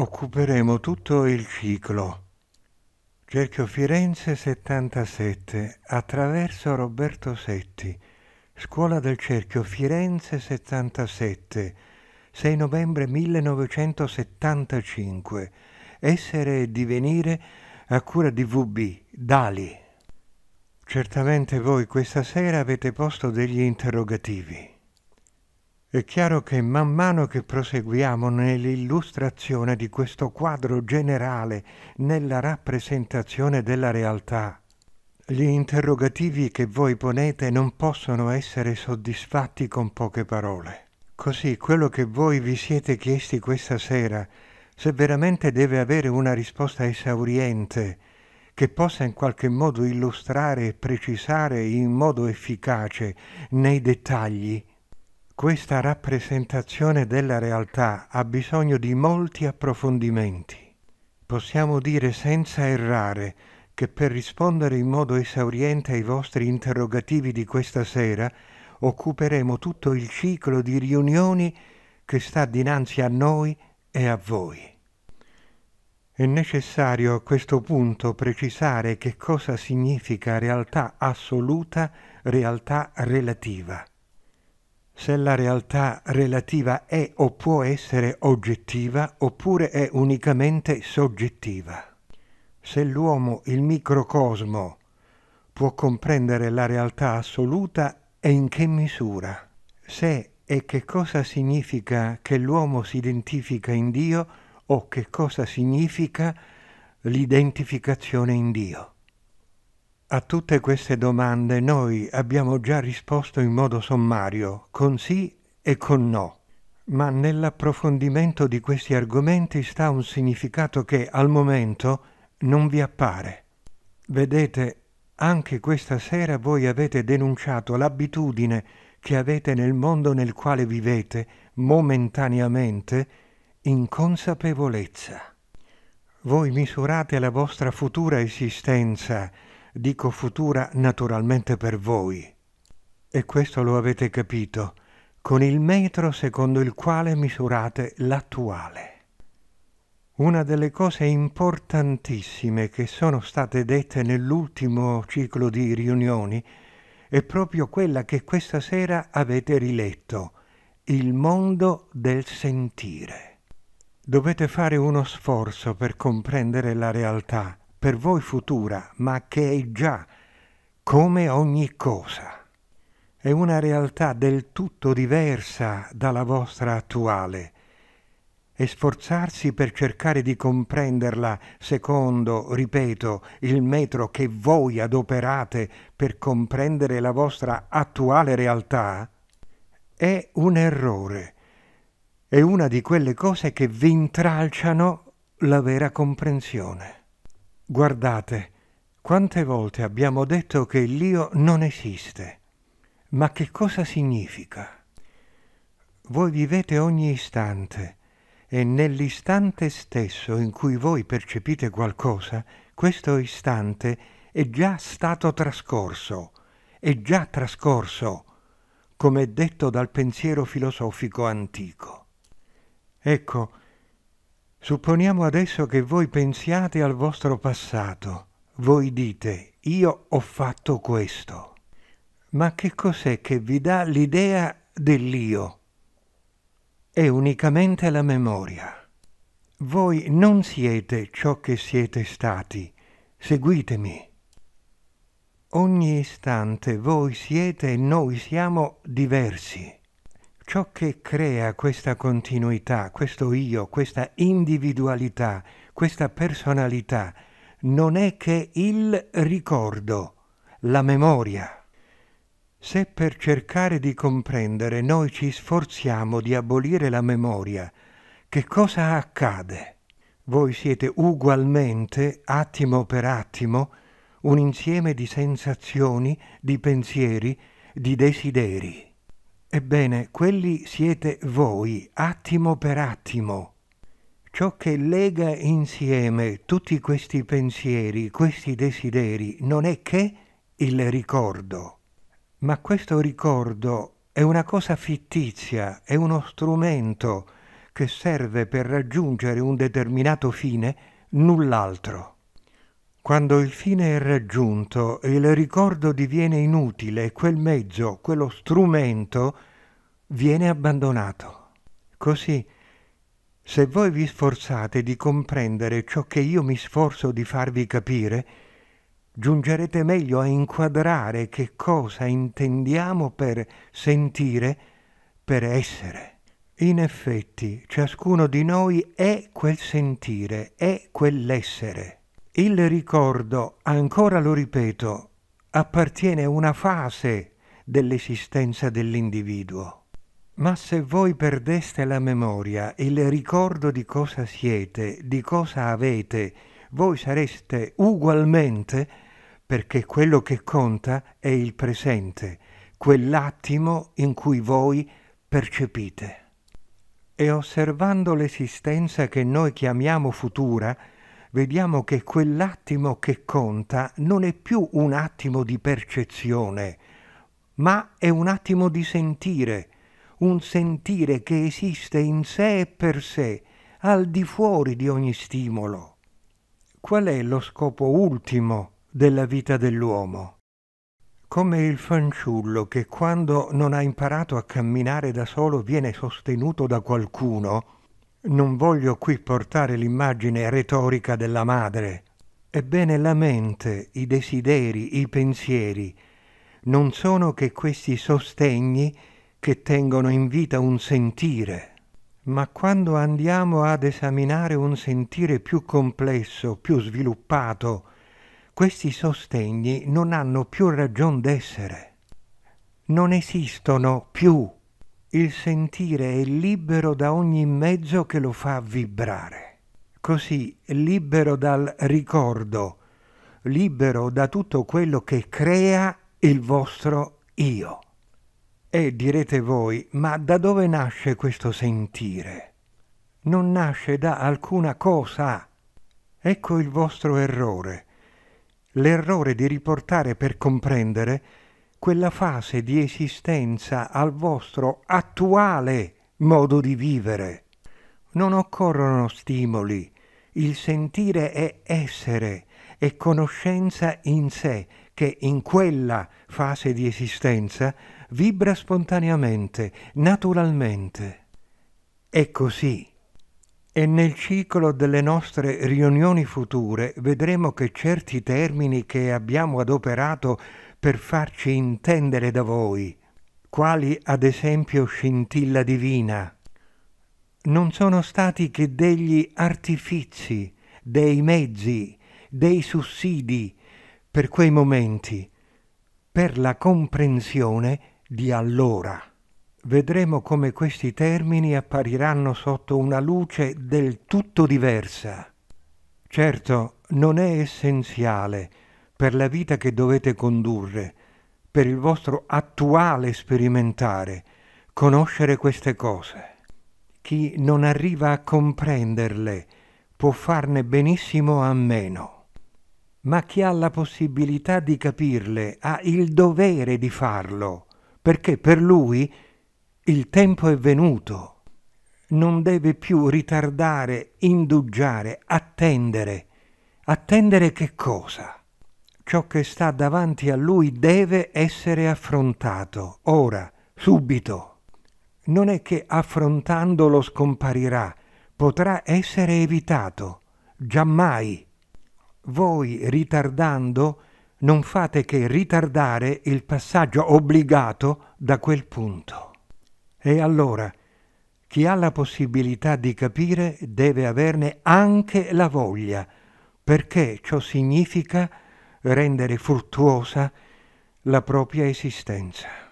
occuperemo tutto il ciclo. Cerchio Firenze 77 attraverso Roberto Setti. Scuola del Cerchio Firenze 77 6 novembre 1975 Essere e divenire a cura di VB Dali. Certamente voi questa sera avete posto degli interrogativi. È chiaro che man mano che proseguiamo nell'illustrazione di questo quadro generale, nella rappresentazione della realtà, gli interrogativi che voi ponete non possono essere soddisfatti con poche parole. Così quello che voi vi siete chiesti questa sera, se veramente deve avere una risposta esauriente, che possa in qualche modo illustrare e precisare in modo efficace nei dettagli questa rappresentazione della realtà ha bisogno di molti approfondimenti. Possiamo dire senza errare che per rispondere in modo esauriente ai vostri interrogativi di questa sera occuperemo tutto il ciclo di riunioni che sta dinanzi a noi e a voi. È necessario a questo punto precisare che cosa significa realtà assoluta, realtà relativa se la realtà relativa è o può essere oggettiva oppure è unicamente soggettiva. Se l'uomo, il microcosmo, può comprendere la realtà assoluta e in che misura. Se e che cosa significa che l'uomo si identifica in Dio o che cosa significa l'identificazione in Dio. A tutte queste domande noi abbiamo già risposto in modo sommario, con sì e con no, ma nell'approfondimento di questi argomenti sta un significato che al momento non vi appare. Vedete, anche questa sera voi avete denunciato l'abitudine che avete nel mondo nel quale vivete momentaneamente in consapevolezza. Voi misurate la vostra futura esistenza dico futura naturalmente per voi. E questo lo avete capito, con il metro secondo il quale misurate l'attuale. Una delle cose importantissime che sono state dette nell'ultimo ciclo di riunioni è proprio quella che questa sera avete riletto, il mondo del sentire. Dovete fare uno sforzo per comprendere la realtà per voi futura, ma che è già come ogni cosa. È una realtà del tutto diversa dalla vostra attuale e sforzarsi per cercare di comprenderla secondo, ripeto, il metro che voi adoperate per comprendere la vostra attuale realtà è un errore, è una di quelle cose che vi intralciano la vera comprensione. Guardate, quante volte abbiamo detto che l'io non esiste. Ma che cosa significa? Voi vivete ogni istante e nell'istante stesso in cui voi percepite qualcosa, questo istante è già stato trascorso, è già trascorso, come detto dal pensiero filosofico antico. Ecco, Supponiamo adesso che voi pensiate al vostro passato. Voi dite, io ho fatto questo. Ma che cos'è che vi dà l'idea dell'io? È unicamente la memoria. Voi non siete ciò che siete stati. Seguitemi. Ogni istante voi siete e noi siamo diversi ciò che crea questa continuità, questo io, questa individualità, questa personalità, non è che il ricordo, la memoria. Se per cercare di comprendere noi ci sforziamo di abolire la memoria, che cosa accade? Voi siete ugualmente, attimo per attimo, un insieme di sensazioni, di pensieri, di desideri. Ebbene, quelli siete voi, attimo per attimo. Ciò che lega insieme tutti questi pensieri, questi desideri, non è che il ricordo. Ma questo ricordo è una cosa fittizia, è uno strumento che serve per raggiungere un determinato fine, null'altro. Quando il fine è raggiunto, il ricordo diviene inutile, quel mezzo, quello strumento viene abbandonato. Così, se voi vi sforzate di comprendere ciò che io mi sforzo di farvi capire, giungerete meglio a inquadrare che cosa intendiamo per sentire, per essere. In effetti, ciascuno di noi è quel sentire, è quell'essere. Il ricordo, ancora lo ripeto, appartiene a una fase dell'esistenza dell'individuo. Ma se voi perdeste la memoria, il ricordo di cosa siete, di cosa avete, voi sareste ugualmente, perché quello che conta è il presente, quell'attimo in cui voi percepite. E osservando l'esistenza che noi chiamiamo futura, vediamo che quell'attimo che conta non è più un attimo di percezione, ma è un attimo di sentire, un sentire che esiste in sé e per sé, al di fuori di ogni stimolo. Qual è lo scopo ultimo della vita dell'uomo? Come il fanciullo che quando non ha imparato a camminare da solo viene sostenuto da qualcuno, non voglio qui portare l'immagine retorica della madre. Ebbene la mente, i desideri, i pensieri non sono che questi sostegni che tengono in vita un sentire. Ma quando andiamo ad esaminare un sentire più complesso, più sviluppato, questi sostegni non hanno più ragion d'essere. Non esistono più il sentire è libero da ogni mezzo che lo fa vibrare, così libero dal ricordo, libero da tutto quello che crea il vostro io. E direte voi, ma da dove nasce questo sentire? Non nasce da alcuna cosa. Ecco il vostro errore, l'errore di riportare per comprendere quella fase di esistenza al vostro attuale modo di vivere. Non occorrono stimoli, il sentire è essere e conoscenza in sé che in quella fase di esistenza vibra spontaneamente, naturalmente. È così. E nel ciclo delle nostre riunioni future vedremo che certi termini che abbiamo adoperato per farci intendere da voi, quali ad esempio scintilla divina. Non sono stati che degli artifici, dei mezzi, dei sussidi per quei momenti, per la comprensione di allora. Vedremo come questi termini appariranno sotto una luce del tutto diversa. Certo, non è essenziale per la vita che dovete condurre, per il vostro attuale sperimentare, conoscere queste cose. Chi non arriva a comprenderle può farne benissimo a meno, ma chi ha la possibilità di capirle ha il dovere di farlo, perché per lui il tempo è venuto. Non deve più ritardare, indugiare, attendere. Attendere che cosa? ciò che sta davanti a lui deve essere affrontato, ora, subito. Non è che affrontandolo scomparirà, potrà essere evitato, giammai. Voi ritardando non fate che ritardare il passaggio obbligato da quel punto. E allora, chi ha la possibilità di capire deve averne anche la voglia, perché ciò significa rendere fruttuosa la propria esistenza.